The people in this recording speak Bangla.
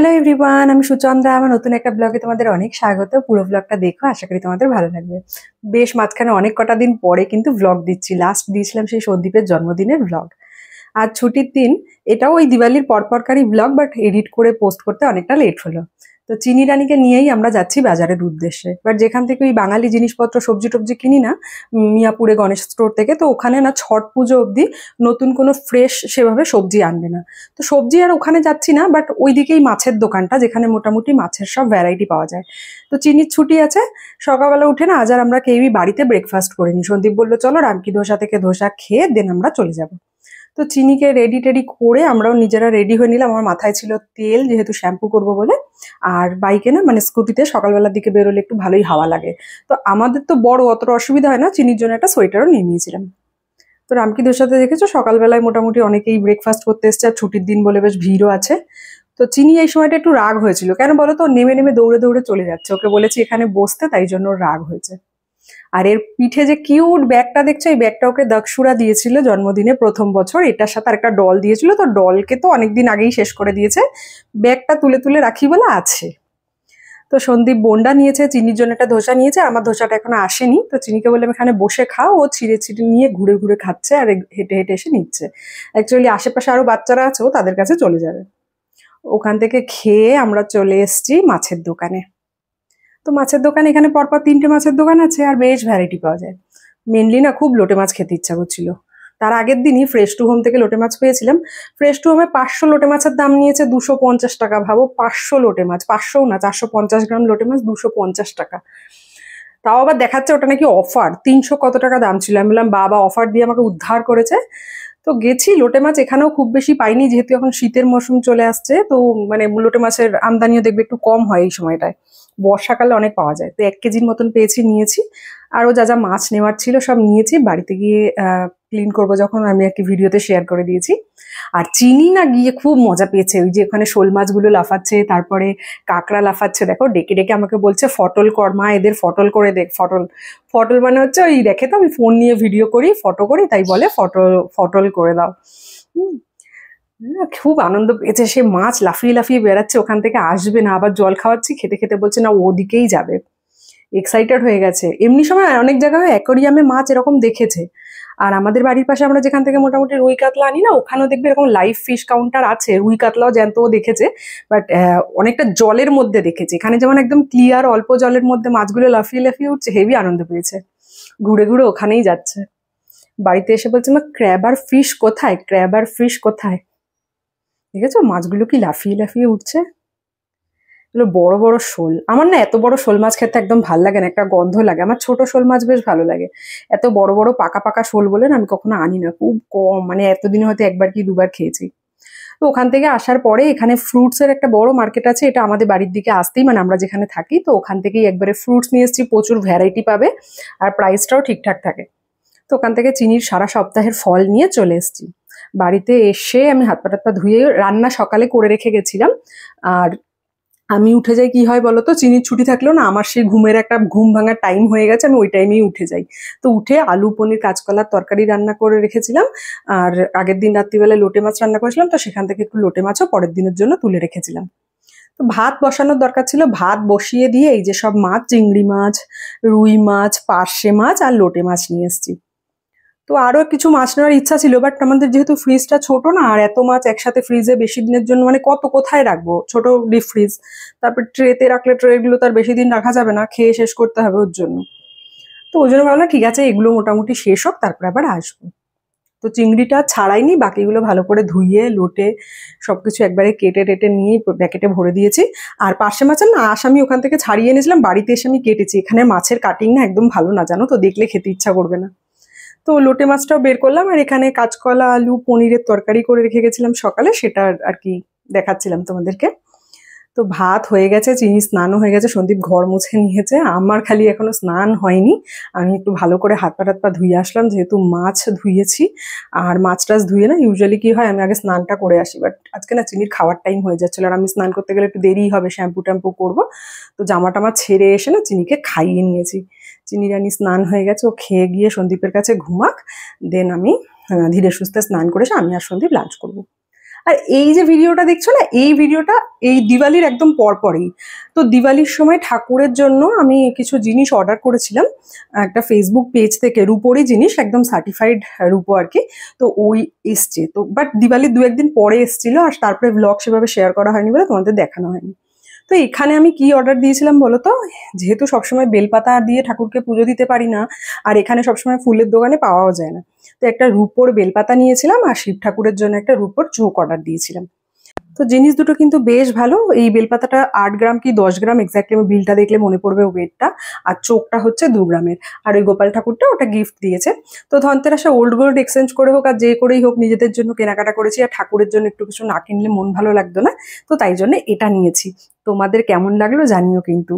হ্যালো এভরিওয়ান আমি সুচন্দ্রা আমার নতুন একটা ব্লগে তোমাদের অনেক স্বাগত পুরো ব্লগটা দেখো আশা করি তোমাদের ভালো লাগবে বেশ মাঝখানে অনেক কটা দিন পরে কিন্তু ব্লগ দিচ্ছি লাস্ট দিয়েছিলাম সেই সন্দীপের জন্মদিনের ব্লগ আর ছুটির দিন এটাও ওই দিওয়ালির পরপরকারী ব্লগ বাট এডিট করে পোস্ট করতে অনেকটা লেট হলো তো চিনি রানীকে নিয়েই আমরা যাচ্ছি বাজারের উদ্দেশ্যে এবার যেখান থেকে ওই বাঙালি জিনিসপত্র সবজি টবজি কিনি না মিয়াপুরে গণেশ স্টোর থেকে তো ওখানে না ছট পুজো অবধি নতুন কোনো ফ্রেশ সেভাবে সবজি আনবে না তো সবজি আর ওখানে যাচ্ছি না বাট ওই দিকেই মাছের দোকানটা যেখানে মোটামুটি মাছের সব ভ্যারাইটি পাওয়া যায় তো চিনির ছুটি আছে সকালবেলা উঠে না আজ আর আমরা কেউই বাড়িতে ব্রেকফাস্ট করিনি সন্দীপ বললো চলো রামকি ধোসা থেকে ধোসা খেয়ে দেন আমরা চলে যাবো তো চিনিকে রেডি টেডি করে আমরাও নিজেরা রেডি হয়ে নিলাম আমার মাথায় ছিল তেল যেহেতু শ্যাম্পু করব বলে আর বাইকে না মানে স্কুটিতে সকালবেলার দিকে বেরোলে একটু ভালোই হাওয়া লাগে তো আমাদের তো বড় অতটা অসুবিধা হয় না চিনির জন্য একটা সোয়েটারও নিয়ে নিয়েছিলাম তো রামকিদের সাথে দেখেছো সকালবেলায় মোটামুটি অনেকেই ব্রেকফাস্ট করতে এসছে আর ছুটির দিন বলে বেশ ভিড়ও আছে তো চিনি এই সময়টা একটু রাগ হয়েছিল কেন বলো তো নেমে নেমে দৌড়ে দৌড়ে চলে যাচ্ছে ওকে বলেছি এখানে বসতে তাই জন্য রাগ হয়েছে আর এর পিঠে যে কিউট ব্যাগটা দেখছো এই ব্যাগটা ওকে দক্ষুরা দিয়েছিল জন্মদিনে প্রথম বছর এটার সাথে একটা ডল দিয়েছিল তো ডলকে তো অনেকদিন আগেই শেষ করে দিয়েছে ব্যাগটা তুলে তুলে রাখি বলে আছে তো সন্দীপ বোন্ডা নিয়েছে চিনির জন্য একটা ধোসা নিয়েছে আমার ধোসাটা এখনো আসেনি তো চিনিকে বললাম এখানে বসে খাও ও ছিঁড়ে ছিঁড়ে নিয়ে ঘুরে ঘুরে খাচ্ছে আর হেঁটে হেঁটে এসে নিচ্ছে অ্যাকচুয়ালি আশেপাশে আরও বাচ্চারা আছে ও তাদের কাছে চলে যাবে ওখান থেকে খেয়ে আমরা চলে এসছি মাছের দোকানে তো মাছের দোকান এখানে পরপর তিনটে মাছের দোকান আছে আর বেশ ভ্যারাইটি পাওয়া যায় মেনলি না খুব লোটে মাছ খেতে ইচ্ছা করছিল তার আগের দিনই ফ্রেশ টু হোম থেকে লোটে মাছ পেয়েছিলাম ফ্রেশ টু হোমে পাঁচশো লোটে মাছের দাম নিয়েছে দুশো পঞ্চাশ টাকা ভাবো পাঁচশো লোটে মাছ পাঁচশো না চারশো পঞ্চাশ গ্রাম লোটে মাছ দুশো পঞ্চাশ টাকা তাও আবার দেখাচ্ছে ওটা নাকি অফার তিনশো কত টাকা দাম ছিল আমি বললাম বাবা অফার দিয়ে আমাকে উদ্ধার করেছে তো গেছি লোটে মাছ এখানেও খুব বেশি পাইনি যেহেতু এখন শীতের মৌসুম চলে আসছে তো মানে লোটে মাছের আমদানিও দেখবে একটু কম হয় এই সময়টায় বর্ষাকালে অনেক পাওয়া যায় তো এক কেজির মতন পেয়েছি নিয়েছি আরও যা যা মাছ নেওয়ার ছিল সব নিয়েছি বাড়িতে গিয়ে ক্লিন করব যখন আমি আর কি ভিডিওতে শেয়ার করে দিয়েছি আর চিনি না গিয়ে খুব মজা পেয়েছে ওই যে ওখানে শোল মাছগুলো লাফাচ্ছে তারপরে কাঁকড়া লাফাচ্ছে দেখো ডেকে ডেকে আমাকে বলছে ফটল কর মা এদের ফটল করে দেখ ফটল ফটল মানে হচ্ছে ওই দেখে তো আমি ফোন নিয়ে ভিডিও করি ফটো করি তাই বলে ফটো ফটল করে দাও হুম হ্যাঁ, খুব আনন্দ পেয়েছে সে মাছ লাফিয়ে লাফিয়ে বেড়াচ্ছে ওখান থেকে আসবে না আবার জল খাওয়াচ্ছি খেতে খেতে বলছে না ওদিকেই যাবে এক্সাইটেড হয়ে গেছে এমনি সময় অনেক জায়গায় অ্যাকোরিয়ামে মাছ এরকম দেখেছে আর আমাদের বাড়ির পাশে আমরা যেখান থেকে মোটামুটি রুই কাতলা আনি না ওখানেও দেখবে এরকম লাইভ ফিশ কাউন্টার আছে রুই কাতলাও জ্যান্তও দেখেছে বাট অনেকটা জলের মধ্যে দেখেছে এখানে যেমন একদম ক্লিয়ার অল্প জলের মধ্যে মাছগুলো লাফিয়ে লাফিয়ে উঠছে হেভি আনন্দ পেয়েছে ঘুরে ঘুরে ওখানেই যাচ্ছে বাড়িতে এসে বলছে মা ক্র্যাব আর ফিশ কোথায় ক্র্যাব আর ফিশ কোথায় দেখেছো মাছগুলো কি লাফিয়ে লাফিয়ে উঠছে বড় বড় শোল আমার না এত বড় শোল মাছ খেতে একদম ভাল লাগে না একটা গন্ধ লাগে আমার ছোট শোল মাছ বেশ ভালো লাগে এত বড় বড় পাকা পাকা শোল বলে না আমি কখনো আনি না খুব কম মানে এতদিনে হয়তো একবার কি দুবার খেয়েছি তো ওখান থেকে আসার পরে এখানে ফ্রুটসের একটা বড় মার্কেট আছে এটা আমাদের বাড়ির দিকে আসতেই মানে আমরা যেখানে থাকি তো ওখান থেকেই একবারে ফ্রুটস নিয়ে এসেছি প্রচুর ভ্যারাইটি পাবে আর প্রাইসটাও ঠিকঠাক থাকে তো ওখান থেকে চিনির সারা সপ্তাহের ফল নিয়ে চলে এসেছি বাড়িতে এসে আমি হাত পা ধুয়ে রান্না সকালে করে রেখে গেছিলাম আর আমি উঠে যাই কি হয় বলতো চিনির ছুটি থাকলেও না আমার সেই ঘুমের একটা ঘুম ভাঙার টাইম হয়ে গেছে আমি ওই টাইমেই উঠে যাই তো উঠে আলু পনির কাঁচকলার তরকারি রান্না করে রেখেছিলাম আর আগের দিন রাত্রিবেলায় লোটে মাছ রান্না করেছিলাম তো সেখান থেকে একটু লোটে মাছও পরের দিনের জন্য তুলে রেখেছিলাম তো ভাত বসানোর দরকার ছিল ভাত বসিয়ে দিয়ে এই যে সব মাছ চিংড়ি মাছ রুই মাছ পার্শে মাছ আর লোটে মাছ নিয়ে এসেছি তো আরও কিছু মাছ নেওয়ার ইচ্ছা ছিল বাট আমাদের যেহেতু ফ্রিজটা ছোট না আর এত মাছ একসাথে ফ্রিজে বেশি দিনের জন্য মানে কত কোথায় রাখবো ছোট ডিপ ফ্রিজ তারপর ট্রেতে রাখলে ট্রেগুলো তার বেশি দিন রাখা যাবে না খেয়ে শেষ করতে হবে ওর জন্য তো ওই জন্য ভাবলাম ঠিক আছে এগুলো মোটামুটি শেষ হোক তারপর আবার আসবো তো চিংড়িটা ছাড়াইনি বাকিগুলো ভালো করে ধুইয়ে লোটে সব কিছু একবারে কেটে টেটে নিয়ে প্যাকেটে ভরে দিয়েছি আর পাশে মাছের না আশ আমি ওখান থেকে ছাড়িয়ে এনেছিলাম বাড়িতে এসে আমি কেটেছি এখানে মাছের কাটিং না একদম ভালো না জানো তো দেখলে খেতে ইচ্ছা করবে না তো লোটে মাছটাও বের করলাম আর এখানে কাঁচকলা আলু পনিরের তরকারি করে রেখে গেছিলাম সকালে সেটা আর কি দেখাচ্ছিলাম তোমাদেরকে তো ভাত হয়ে গেছে চিনি স্নানও হয়ে গেছে সন্দীপ ঘর মুছে নিয়েছে আমার খালি এখনো স্নান হয়নি আমি একটু ভালো করে হাত পা টাত পা ধুয়ে আসলাম যেহেতু মাছ ধুয়েছি আর মাছ টাছ ধুয়ে না ইউজুয়ালি কি হয় আমি আগে স্নানটা করে আসি বাট আজকে না চিনির খাওয়ার টাইম হয়ে যাচ্ছিলো আর আমি স্নান করতে গেলে একটু দেরি হবে শ্যাম্পু ট্যাম্পু করবো তো জামা টামা ছেড়ে এসে না চিনিকে খাইয়ে নিয়েছি চিনি রানি স্নান হয়ে গেছে ও খেয়ে গিয়ে সন্দীপের কাছে ঘুমাক দেন আমি ধীরে সুস্থে স্নান করে আমি আর সন্দীপ লাঞ্চ করবো আর এই যে ভিডিওটা দেখছো না এই ভিডিওটা এই দিওয়ালির একদম পরপরই তো দিওয়ালির সময় ঠাকুরের জন্য আমি কিছু জিনিস অর্ডার করেছিলাম একটা ফেসবুক পেজ থেকে রুপোরই জিনিস একদম সার্টিফাইড রুপো আর কি তো ওই এসছে তো বাট দিওয়ালির দু একদিন পরে এসছিল আর তারপরে ব্লগ সেভাবে শেয়ার করা হয়নি বলে তোমাদের দেখানো হয়নি তো এখানে আমি কি অর্ডার দিয়েছিলাম বলো তো যেহেতু সবসময় বেলপাতা দিয়ে ঠাকুরকে পুজো দিতে পারি না আর এখানে সবসময় ফুলের দোকানে পাওয়াও যায় না তো একটা রূপোর বেলপাতা নিয়েছিলাম আর শিব ঠাকুরের জন্য একটা রূপোর চোখ অর্ডার দিয়েছিলাম তো জিনিস দুটো কিন্তু বেশ ভালো এই বেলপাতাটা আট গ্রাম কি দশ গ্রাম এক্স্যাক্টলি আমি বিলটা দেখলে মনে পড়বে ওয়েটটা আর চোখটা হচ্ছে দু গ্রামের আর ওই গোপাল ঠাকুরটা ওটা গিফট দিয়েছে তো ধনতেরাসে ওল্ড গোল্ড এক্সচেঞ্জ করে হোক আর যে করেই হোক নিজেদের জন্য কেনাকাটা করেছি আর ঠাকুরের জন্য একটু কিছু না কিনলে মন ভালো লাগতো না তো তাই জন্য এটা নিয়েছি তোমাদের কেমন লাগলো জানিও কিন্তু